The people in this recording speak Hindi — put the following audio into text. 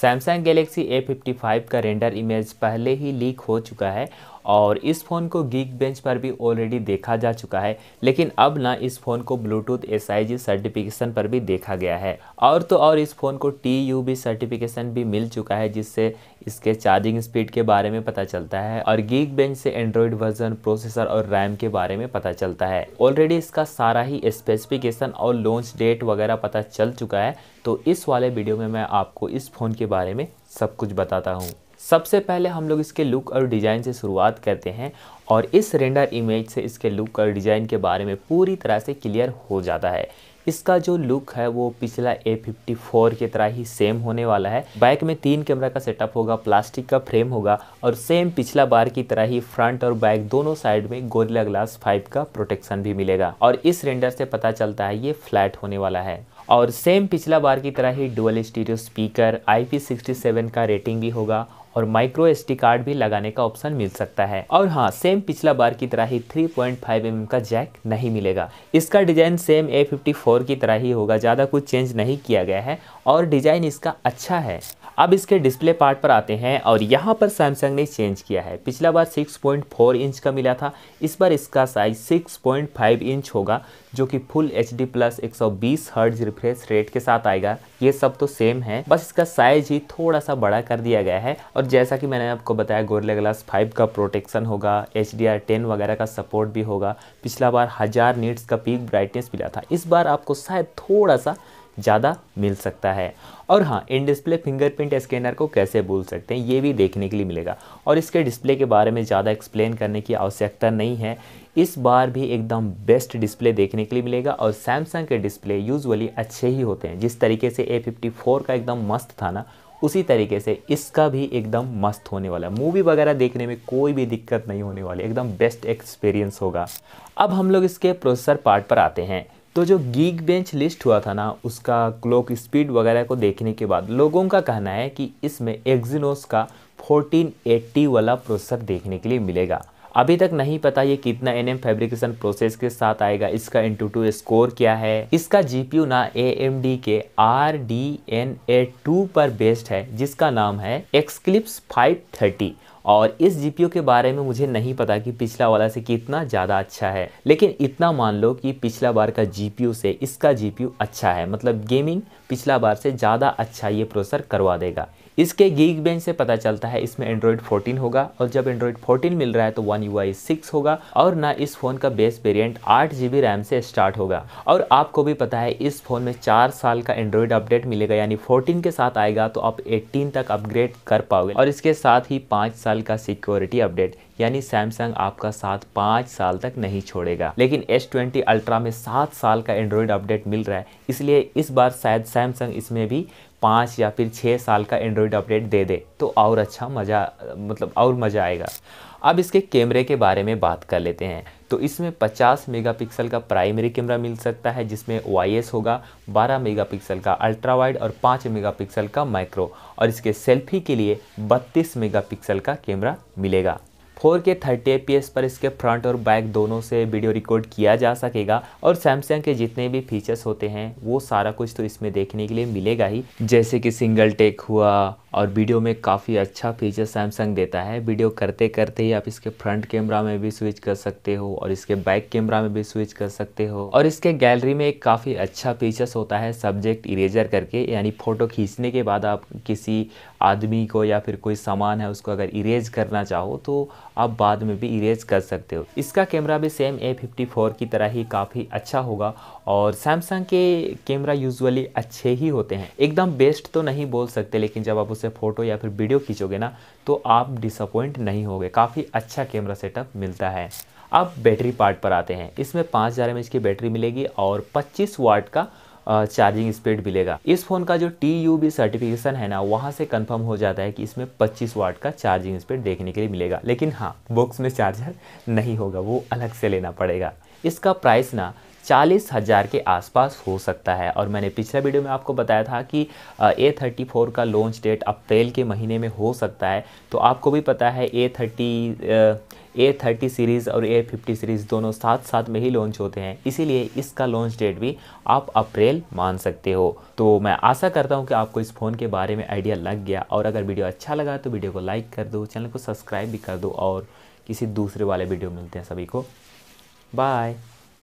सैमसंग गैलेक्सी A55 का रेंडर इमेज पहले ही लीक हो चुका है और इस फ़ोन को गीक बेंच पर भी ऑलरेडी देखा जा चुका है लेकिन अब ना इस फ़ोन को ब्लूटूथ एस सर्टिफिकेशन पर भी देखा गया है और तो और इस फ़ोन को टी सर्टिफिकेशन भी मिल चुका है जिससे इसके चार्जिंग स्पीड के बारे में पता चलता है और गीक बेंच से एंड्रॉयड वर्जन प्रोसेसर और रैम के बारे में पता चलता है ऑलरेडी इसका सारा ही स्पेसिफिकेशन और लॉन्च डेट वगैरह पता चल चुका है तो इस वाले वीडियो में मैं आपको इस फ़ोन के बारे में सब कुछ बताता हूँ सबसे पहले हम लोग इसके लुक और डिज़ाइन से शुरुआत करते हैं और इस रेंडर इमेज से इसके लुक और डिज़ाइन के बारे में पूरी तरह से क्लियर हो जाता है इसका जो लुक है वो पिछला A54 की तरह ही सेम होने वाला है बाइक में तीन कैमरा का सेटअप होगा प्लास्टिक का फ्रेम होगा और सेम पिछला बार की तरह ही फ्रंट और बैक दोनों साइड में गोरिल्ला ग्लास 5 का प्रोटेक्शन भी मिलेगा और इस रेंडर से पता चलता है ये फ्लैट होने वाला है और सेम पिछला बार की तरह ही डुअल स्टीरियो स्पीकर आई का रेटिंग भी होगा और माइक्रो एस कार्ड भी लगाने का ऑप्शन मिल सकता है और हाँ सेम पिछला बार की तरह ही थ्री पॉइंट mm का जैक नहीं मिलेगा इसका डिजाइन सेम ए की तरह ही होगा ज़्यादा कुछ चेंज नहीं किया गया है और डिजाइन इसका अच्छा है अब इसके डिस्प्ले पार्ट पर आते हैं और यहाँ पर सैमसंग ने चेंज किया है पिछला बार 6.4 इंच का मिला था इस बार इसका साइज 6.5 इंच होगा जो कि फुल एच डी प्लस एक हर्ट्ज रिफ्रेश रेट के साथ आएगा ये सब तो सेम है बस इसका साइज ही थोड़ा सा बड़ा कर दिया गया है और जैसा कि मैंने आपको बताया गोरले ग्लास फाइव का प्रोटेक्शन होगा एच डी आर टेन वगैरह का सपोर्ट भी होगा पिछला बार हज़ार नीट्स का पीक ब्राइटनेस मिला था इस बार आपको शायद थोड़ा सा ज़्यादा मिल सकता है और हाँ इन डिस्प्ले फिंगरप्रिंट स्कैनर को कैसे भूल सकते हैं ये भी देखने के लिए मिलेगा और इसके डिस्प्ले के बारे में ज़्यादा एक्सप्लेन करने की आवश्यकता नहीं है इस बार भी एकदम बेस्ट डिस्प्ले देखने के लिए मिलेगा और सैमसंग के डिस्प्ले यूजुअली अच्छे ही होते हैं जिस तरीके से ए का एकदम मस्त था ना उसी तरीके से इसका भी एकदम मस्त होने वाला है मूवी वगैरह देखने में कोई भी दिक्कत नहीं होने वाली एकदम बेस्ट एक्सपीरियंस होगा अब हम लोग इसके प्रोसेसर पार्ट पर आते हैं तो जो गीग बेंच लिस्ट हुआ था ना उसका क्लोक स्पीड वगैरह को देखने के बाद लोगों का कहना है कि इसमें एक्जिनोस का 1480 वाला प्रोसेसर देखने के लिए मिलेगा अभी तक नहीं पता ये कितना एन एम फेब्रिकेशन प्रोसेस के साथ आएगा इसका इंटू टू स्कोर क्या है इसका जीपीयू ना ए एम डी के R D N A two पर बेस्ड है जिसका नाम है एक्सक्लिप्स थर्टी और इस जीपीओ के बारे में मुझे नहीं पता कि पिछला वाला से कितना ज़्यादा अच्छा है लेकिन इतना मान लो कि पिछला बार का जी से इसका जी अच्छा है मतलब गेमिंग पिछला बार से ज़्यादा अच्छा ये प्रोसेसर करवा देगा इसके गीग बेंच से पता चलता है इसमें एंड्रॉयड 14 होगा और जब एंड्रॉयड 14 मिल रहा है तो वन यू आई होगा और ना इस फ़ोन का बेस वेरिएंट आठ जी रैम से स्टार्ट होगा और आपको भी पता है इस फ़ोन में चार साल का एंड्रॉयड अपडेट मिलेगा यानी फोर्टीन के साथ आएगा तो आप एट्टीन तक अपग्रेड कर पाओगे और इसके साथ ही पाँच साल का सिक्योरिटी अपडेट यानी सैमसंग आपका साथ पाँच साल तक नहीं छोड़ेगा लेकिन एस ट्वेंटी अल्ट्रा में सात साल का एंड्रॉयड अपडेट मिल रहा है इसलिए इस बार शायद सैमसंग इसमें भी पाँच या फिर छः साल का एंड्रॉयड अपडेट दे दे तो और अच्छा मज़ा मतलब और मज़ा आएगा अब इसके कैमरे के बारे में बात कर लेते हैं तो इसमें 50 मेगापिक्सल का प्राइमरी कैमरा मिल सकता है जिसमें वाई होगा 12 मेगापिक्सल का अल्ट्रा वाइड और 5 मेगापिक्सल का माइक्रो और इसके सेल्फी के लिए 32 मेगापिक्सल का कैमरा मिलेगा फोर के थर्टी ए पर इसके फ्रंट और बैक दोनों से वीडियो रिकॉर्ड किया जा सकेगा और सैमसंग के जितने भी फीचर्स होते हैं वो सारा कुछ तो इसमें देखने के लिए मिलेगा ही जैसे कि सिंगल टेक हुआ और वीडियो में काफ़ी अच्छा फीचर सैमसंग देता है वीडियो करते करते ही आप इसके फ्रंट कैमरा में भी स्विच कर सकते हो और इसके बैक कैमरा में भी स्विच कर सकते हो और इसके गैलरी में एक काफ़ी अच्छा फीचर्स होता है सब्जेक्ट इरेजर करके यानी फ़ोटो खींचने के बाद आप किसी आदमी को या फिर कोई सामान है उसको अगर इरेज करना चाहो तो आप बाद में भी इरेज कर सकते हो इसका कैमरा भी सेम ए फिफ्टी फोर की तरह ही काफ़ी अच्छा होगा और सैमसंग के कैमरा यूजुअली अच्छे ही होते हैं एकदम बेस्ट तो नहीं बोल सकते लेकिन जब आप उसे फ़ोटो या फिर वीडियो खींचोगे ना तो आप डिसअपॉइंट नहीं होगे काफ़ी अच्छा कैमरा सेटअप मिलता है अब बैटरी पार्ट पर आते हैं इसमें पाँच हज़ार एम की बैटरी मिलेगी और पच्चीस वाट का चार्जिंग स्पीड मिलेगा इस फ़ोन का जो टी यू बी सर्टिफिकेशन है ना वहाँ से कंफर्म हो जाता है कि इसमें 25 वाट का चार्जिंग स्पीड देखने के लिए मिलेगा लेकिन हाँ बॉक्स में चार्जर नहीं होगा वो अलग से लेना पड़ेगा इसका प्राइस ना चालीस हज़ार के आसपास हो सकता है और मैंने पिछले वीडियो में आपको बताया था कि ए थर्टी फोर का लॉन्च डेट अप्रैल के महीने में हो सकता है तो आपको भी पता है A thirty A thirty series और ए फिफ्टी सीरीज़ दोनों साथ साथ में ही लॉन्च होते हैं इसीलिए इसका लॉन्च डेट भी आप अप्रैल मान सकते हो तो मैं आशा करता हूँ कि आपको इस फ़ोन के बारे में आइडिया लग गया और अगर वीडियो अच्छा लगा तो वीडियो को लाइक कर दो चैनल को सब्सक्राइब भी कर दो और किसी दूसरे वाले वीडियो मिलते हैं सभी को बाय